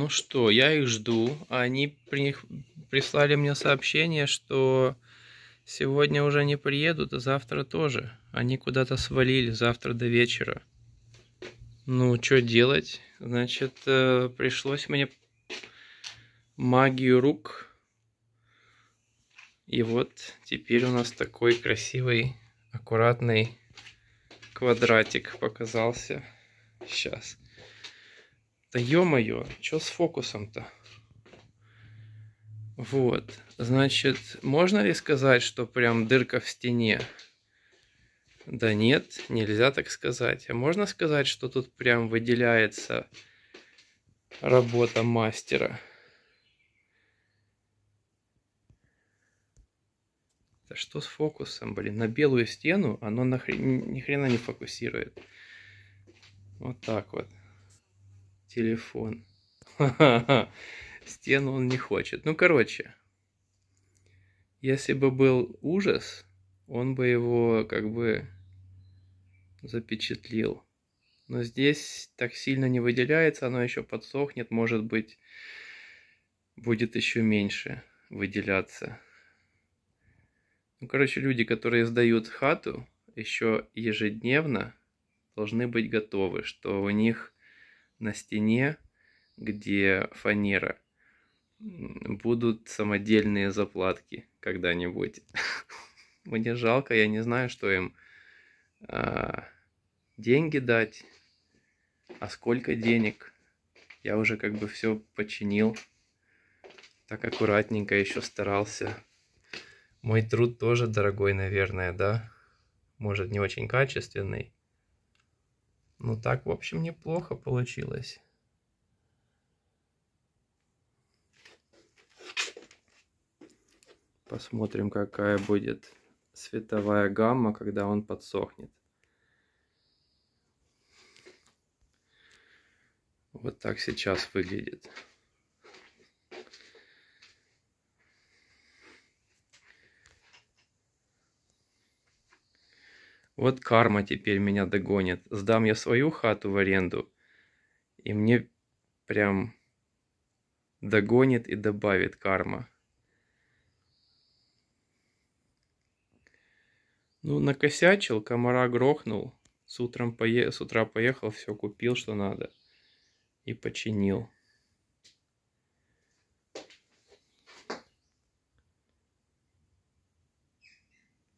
Ну что, я их жду. Они при... прислали мне сообщение, что сегодня уже не приедут, а завтра тоже. Они куда-то свалили, завтра до вечера. Ну, что делать? Значит, э, пришлось мне магию рук. И вот теперь у нас такой красивый, аккуратный квадратик показался. Сейчас. Да ё-моё, чё с фокусом-то? Вот, значит, можно ли сказать, что прям дырка в стене? Да нет, нельзя так сказать. А можно сказать, что тут прям выделяется работа мастера? Да что с фокусом, блин? На белую стену оно нахрен, ни хрена не фокусирует. Вот так вот телефон. Стену он не хочет. Ну, короче, если бы был ужас, он бы его как бы запечатлил. Но здесь так сильно не выделяется, оно еще подсохнет, может быть, будет еще меньше выделяться. Ну, короче, люди, которые сдают хату еще ежедневно, должны быть готовы, что у них на стене, где фанера, будут самодельные заплатки когда-нибудь. Мне жалко, я не знаю, что им а, деньги дать, а сколько денег. Я уже как бы все починил, так аккуратненько еще старался. Мой труд тоже дорогой, наверное, да? Может, не очень качественный, ну так, в общем, неплохо получилось. Посмотрим, какая будет световая гамма, когда он подсохнет. Вот так сейчас выглядит. Вот карма теперь меня догонит. Сдам я свою хату в аренду, и мне прям догонит и добавит карма. Ну, накосячил, комара грохнул. С, утром пое... С утра поехал, все купил, что надо. И починил.